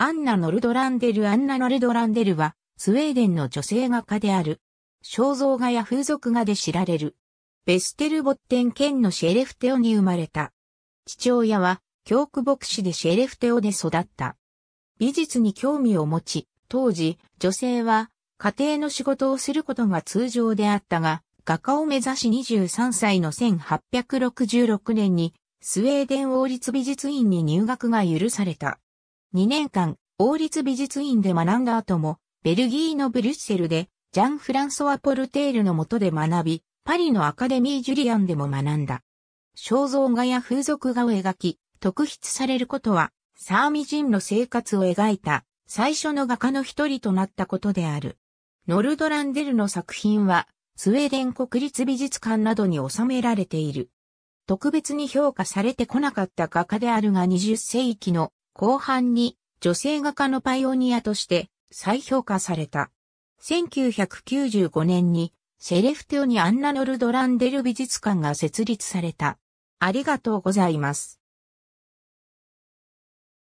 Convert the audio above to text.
アンナ・ノルドランデル・アンナ・ノルドランデルは、スウェーデンの女性画家である。肖像画や風俗画で知られる。ベステルボッテン県のシェレフテオに生まれた。父親は、教区牧師でシェレフテオで育った。美術に興味を持ち、当時、女性は、家庭の仕事をすることが通常であったが、画家を目指し23歳の1866年に、スウェーデン王立美術院に入学が許された。2年間、王立美術院で学んだ後も、ベルギーのブリュッセルで、ジャン・フランソワ・ポルテールの下で学び、パリのアカデミー・ジュリアンでも学んだ。肖像画や風俗画を描き、特筆されることは、サーミ人の生活を描いた、最初の画家の一人となったことである。ノルドランデルの作品は、スウェーデン国立美術館などに収められている。特別に評価されてこなかった画家であるが20世紀の後半に女性画家のパイオニアとして再評価された。1995年にセレフテオにアンナノルド・ランデル美術館が設立された。ありがとうございます。